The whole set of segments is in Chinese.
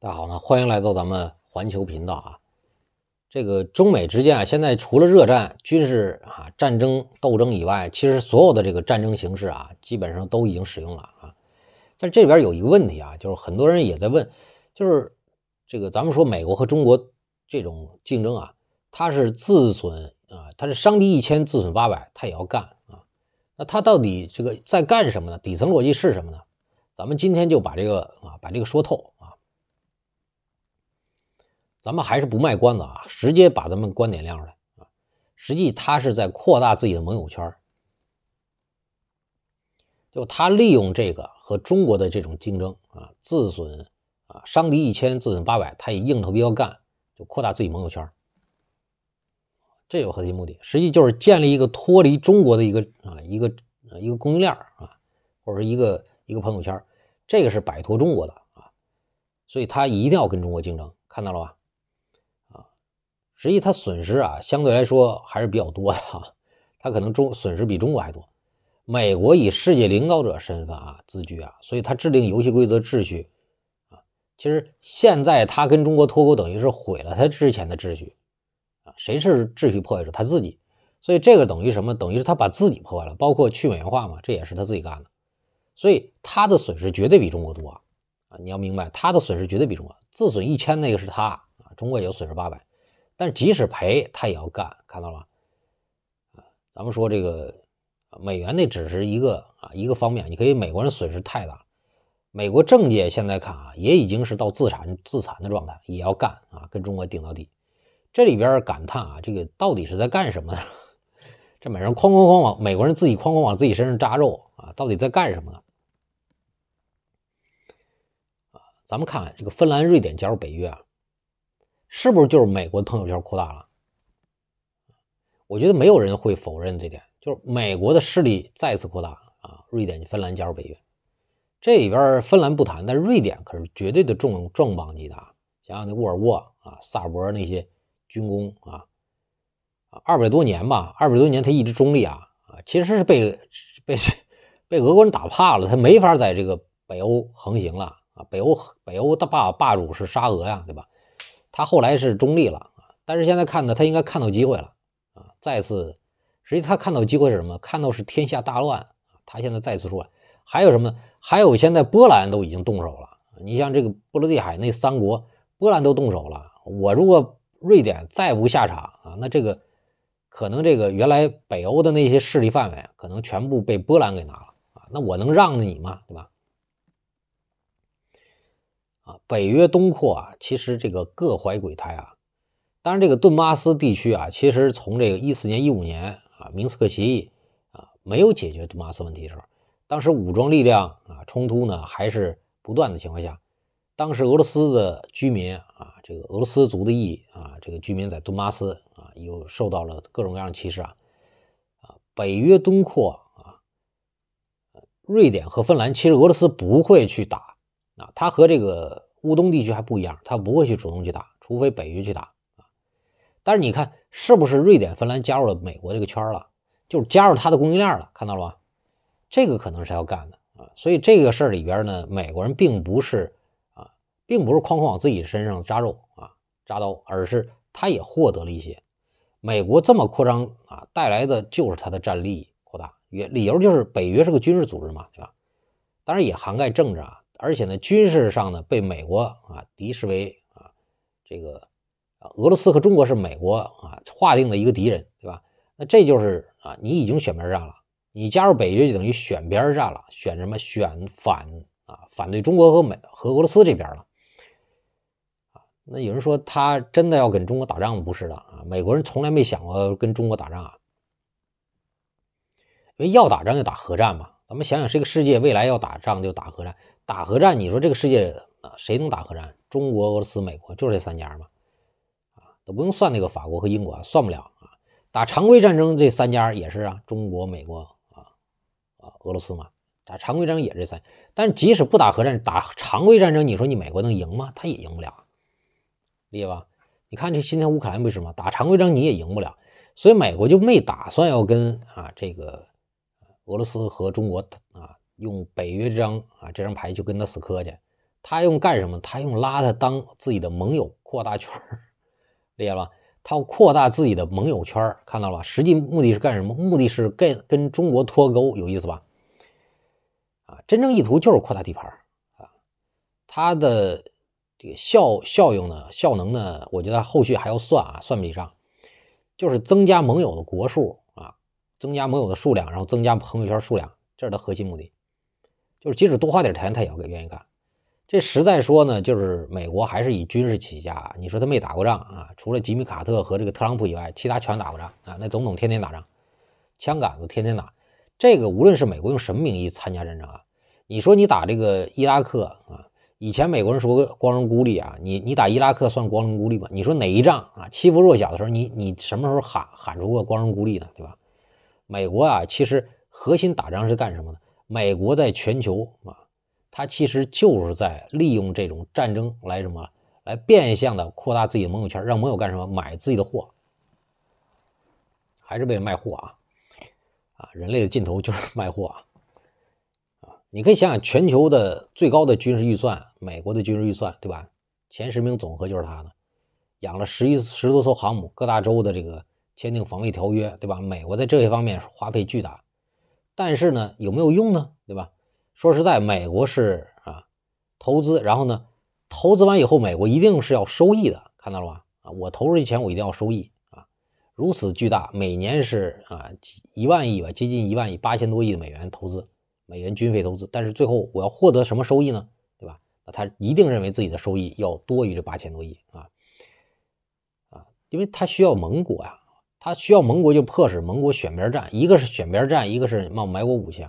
大家好呢，欢迎来到咱们环球频道啊。这个中美之间啊，现在除了热战、军事啊、战争斗争以外，其实所有的这个战争形式啊，基本上都已经使用了啊。但这里边有一个问题啊，就是很多人也在问，就是这个咱们说美国和中国这种竞争啊，它是自损啊，它是伤敌一千自损八百，他也要干啊。那他到底这个在干什么呢？底层逻辑是什么呢？咱们今天就把这个啊，把这个说透。咱们还是不卖关子啊，直接把咱们观点亮出来啊！实际他是在扩大自己的盟友圈，就他利用这个和中国的这种竞争啊，自损啊，伤敌一千，自损八百，他以硬头皮要干，就扩大自己盟友圈。这有核心目的，实际就是建立一个脱离中国的一个啊，一个一个供应链啊，或者一个一个朋友圈，这个是摆脱中国的啊，所以他一定要跟中国竞争，看到了吧？实际他损失啊，相对来说还是比较多的哈，他可能中损失比中国还多。美国以世界领导者身份啊自居啊，所以他制定游戏规则秩序啊。其实现在他跟中国脱钩，等于是毁了他之前的秩序啊。谁是秩序破坏者？他自己。所以这个等于什么？等于是他把自己破坏了。包括去美元化嘛，这也是他自己干的。所以他的损失绝对比中国多啊！你要明白，他的损失绝对比中国自损一千，那个是他啊，中国也就损失八百。但即使赔，他也要干，看到了吗？啊，咱们说这个美元那只是一个啊一个方面，你可以美国人损失太大，美国政界现在看啊，也已经是到自残自残的状态，也要干啊，跟中国顶到底。这里边感叹啊，这个到底是在干什么呢？这美人哐哐哐往美国人自己哐哐往自己身上扎肉啊，到底在干什么？啊，咱们看这个芬兰、瑞典加入北约啊。是不是就是美国朋友圈扩大了？我觉得没有人会否认这点，就是美国的势力再次扩大啊！瑞典、芬兰加入北约，这里边芬兰不谈，但是瑞典可是绝对的重重磅级的啊！想想那沃尔沃啊、萨博那些军工啊，啊，二百多年吧，二百多年他一直中立啊啊，其实是被被被俄国人打怕了，他没法在这个北欧横行了啊！北欧北欧的霸霸主是沙俄呀，对吧？他后来是中立了但是现在看呢，他应该看到机会了啊，再次，实际他看到机会是什么？看到是天下大乱他现在再次说，还有什么呢？还有现在波兰都已经动手了，你像这个波罗的海那三国，波兰都动手了，我如果瑞典再不下场啊，那这个可能这个原来北欧的那些势力范围，可能全部被波兰给拿了啊，那我能让着你吗？对吧？北约东扩啊，其实这个各怀鬼胎啊。当然，这个顿巴斯地区啊，其实从这个一四年、一五年啊，明斯克协议啊，没有解决顿巴斯问题的时候，当时武装力量啊，冲突呢还是不断的情况下，当时俄罗斯的居民啊，这个俄罗斯族的裔啊，这个居民在顿巴斯啊，又受到了各种各样的歧视啊。啊，北约东扩啊，瑞典和芬兰其实俄罗斯不会去打。啊，它和这个乌东地区还不一样，它不会去主动去打，除非北约去打啊。但是你看，是不是瑞典、芬兰加入了美国这个圈了，就是加入它的供应链了？看到了吧？这个可能是要干的啊。所以这个事儿里边呢，美国人并不是啊，并不是哐哐往自己身上扎肉啊、扎刀，而是他也获得了一些。美国这么扩张啊，带来的就是它的战力扩大，也理由就是北约是个军事组织嘛，对吧？当然也涵盖政治啊。而且呢，军事上呢，被美国啊敌视为啊这个啊俄罗斯和中国是美国啊划定的一个敌人，对吧？那这就是啊你已经选边站了，你加入北约就等于选边站了，选什么？选反啊反对中国和美和俄罗斯这边了啊。那有人说他真的要跟中国打仗，不是的啊，美国人从来没想过跟中国打仗啊，因为要打仗就打核战嘛。咱们想想，这个世界未来要打仗就打核战。打核战，你说这个世界啊，谁能打核战？中国、俄罗斯、美国，就是这三家嘛，啊，都不用算那个法国和英国，算不了啊。打常规战争，这三家也是啊，中国、美国啊啊，俄罗斯嘛，打常规战争也这三。但即使不打核战，打常规战争，你说你美国能赢吗？他也赢不了，理解吧？你看这今天乌克兰不是吗？打常规战你也赢不了，所以美国就没打算要跟啊这个俄罗斯和中国啊用北约这张。这张牌就跟他死磕去，他用干什么？他用拉他当自己的盟友，扩大圈儿，理解吧？他要扩大自己的盟友圈看到了吧？实际目的是干什么？目的是跟跟中国脱钩，有意思吧？啊，真正意图就是扩大地盘啊。他的这个效效用呢，效能呢，我觉得后续还要算啊，算笔账，就是增加盟友的国数啊，增加盟友的数量，然后增加朋友圈数量，这是他核心目的。就是即使多花点钱，他也给愿意干。这实在说呢，就是美国还是以军事起家。你说他没打过仗啊？除了吉米·卡特和这个特朗普以外，其他全打过仗啊。那总统天天打仗，枪杆子天天打。这个无论是美国用什么名义参加战争啊，你说你打这个伊拉克啊，以前美国人说个光荣孤立啊，你你打伊拉克算光荣孤立吗？你说哪一仗啊？欺负弱小的时候，你你什么时候喊喊出过光荣孤立呢？对吧？美国啊，其实核心打仗是干什么的？美国在全球啊，它其实就是在利用这种战争来什么，来变相的扩大自己的盟友圈，让盟友干什么？买自己的货，还是为了卖货啊？啊，人类的尽头就是卖货啊！啊，你可以想想全球的最高的军事预算，美国的军事预算对吧？前十名总和就是它的，养了十一十多艘航母，各大洲的这个签订防卫条约对吧？美国在这些方面花费巨大。但是呢，有没有用呢？对吧？说实在，美国是啊，投资，然后呢，投资完以后，美国一定是要收益的，看到了吧？啊，我投入钱，我一定要收益啊！如此巨大，每年是啊，一万亿吧，接近一万亿八千多亿美元投资，美元军费投资，但是最后我要获得什么收益呢？对吧？那他一定认为自己的收益要多于这八千多亿啊，啊，因为他需要盟国啊，他需要盟国就迫使盟国选边站，一个是选边站，一个是冒买我武器。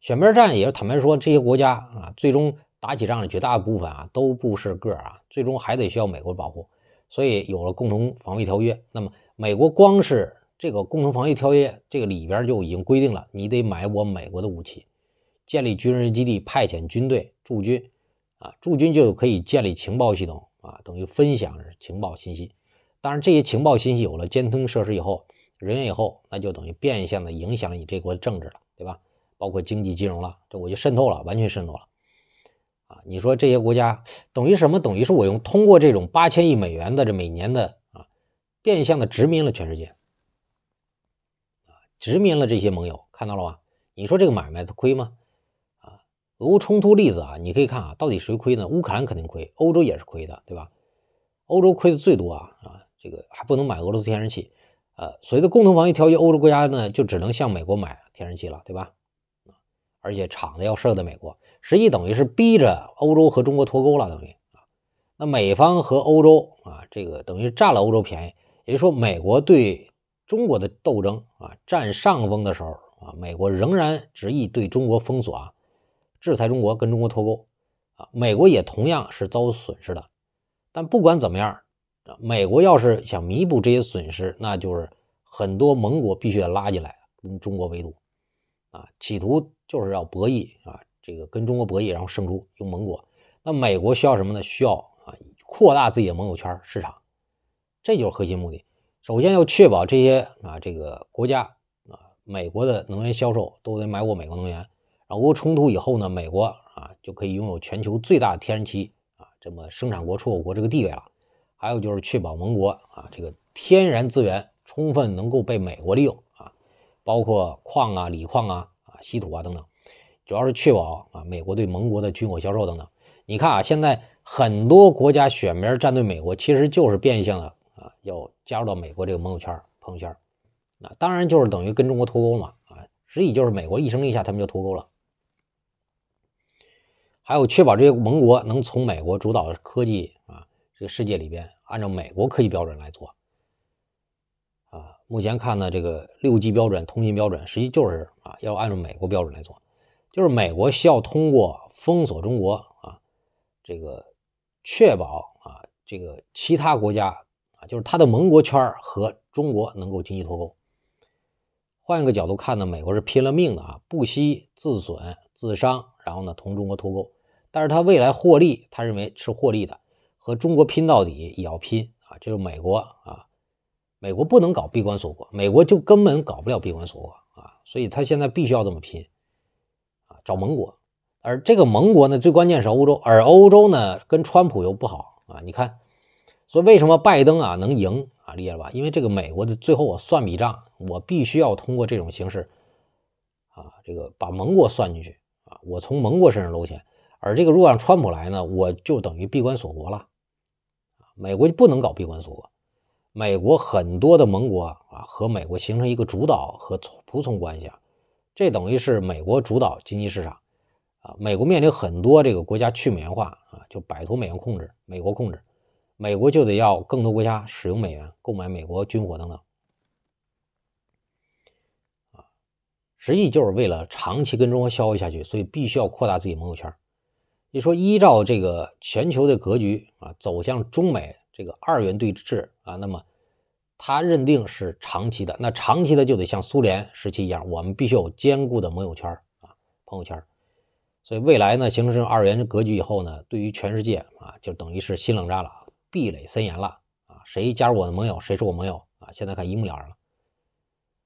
选边站也是坦白说，这些国家啊，最终打起仗来绝大部分啊都不是个儿啊，最终还得需要美国保护。所以有了共同防卫条约，那么美国光是这个共同防御条约，这个里边就已经规定了，你得买我美国的武器，建立军事基地，派遣军队驻军，啊驻军就可以建立情报系统，啊等于分享情报信息。当然，这些情报信息有了监听设施以后，人员以后，那就等于变相的影响你这国的政治了，对吧？包括经济金融了，这我就渗透了，完全渗透了。啊，你说这些国家等于什么？等于是我用通过这种八千亿美元的这每年的啊，变相的殖民了全世界。啊，殖民了这些盟友，看到了吧？你说这个买卖他亏吗？啊，俄乌冲突例子啊，你可以看啊，到底谁亏呢？乌克兰肯定亏，欧洲也是亏的，对吧？欧洲亏的最多啊啊！这个还不能买俄罗斯天然气，呃，所谓的共同防御条约，欧洲国家呢就只能向美国买天然气了，对吧？而且厂子要设在美国，实际等于是逼着欧洲和中国脱钩了，等于啊。那美方和欧洲啊，这个等于占了欧洲便宜，也就是说，美国对中国的斗争啊占上风的时候啊，美国仍然执意对中国封锁啊，制裁中国跟中国脱钩啊，美国也同样是遭受损失的。但不管怎么样。美国要是想弥补这些损失，那就是很多盟国必须得拉进来跟中国围堵，啊，企图就是要博弈啊，这个跟中国博弈，然后胜出用盟国。那美国需要什么呢？需要啊，扩大自己的盟友圈市场，这就是核心目的。首先要确保这些啊，这个国家啊，美国的能源销售都得买过美国能源。俄乌冲突以后呢，美国啊就可以拥有全球最大的天然气啊这么生产国出口国这个地位了。还有就是确保盟国啊，这个天然资源充分能够被美国利用啊，包括矿啊、锂矿啊、啊稀土啊等等，主要是确保啊，美国对盟国的军火销售等等。你看啊，现在很多国家选边站对美国，其实就是变相的啊，要加入到美国这个盟友圈朋友圈。那当然就是等于跟中国脱钩嘛啊，实际就是美国一声令下，他们就脱钩了。还有确保这些盟国能从美国主导的科技啊。这个世界里边，按照美国科技标准来做啊，目前看呢，这个六 G 标准、通信标准，实际就是啊，要按照美国标准来做，就是美国需要通过封锁中国啊，这个确保啊，这个其他国家啊，就是它的盟国圈和中国能够经济脱钩。换一个角度看呢，美国是拼了命的啊，不惜自损自伤，然后呢，同中国脱钩，但是他未来获利，他认为是获利的。和中国拼到底也要拼啊！就是美国啊，美国不能搞闭关锁国，美国就根本搞不了闭关锁国啊，所以他现在必须要这么拼啊，找盟国。而这个盟国呢，最关键是欧洲，而欧洲呢跟川普又不好啊。你看，所以为什么拜登啊能赢啊？厉害了吧？因为这个美国的最后我算笔账，我必须要通过这种形式啊，这个把盟国算进去啊，我从盟国身上搂钱。而这个如果让川普来呢，我就等于闭关锁国了。美国就不能搞闭关锁国。美国很多的盟国啊，和美国形成一个主导和从服从关系啊，这等于是美国主导经济市场啊。美国面临很多这个国家去美元化啊，就摆脱美元控制、美国控制，美国就得要更多国家使用美元购买美国军火等等啊，实际就是为了长期跟中国消费下去，所以必须要扩大自己盟友圈。你说依照这个全球的格局啊，走向中美这个二元对峙啊，那么他认定是长期的。那长期的就得像苏联时期一样，我们必须有坚固的盟友圈啊，朋友圈。所以未来呢，形成这种二元格局以后呢，对于全世界啊，就等于是新冷战了，壁垒森严了啊，谁加入我的盟友，谁是我盟友啊。现在看一目了然了。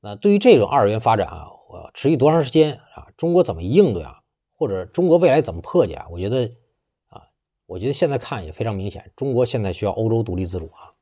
那对于这种二元发展啊，我持续多长时间啊？中国怎么应对啊？或者中国未来怎么破解啊？我觉得，啊，我觉得现在看也非常明显，中国现在需要欧洲独立自主啊。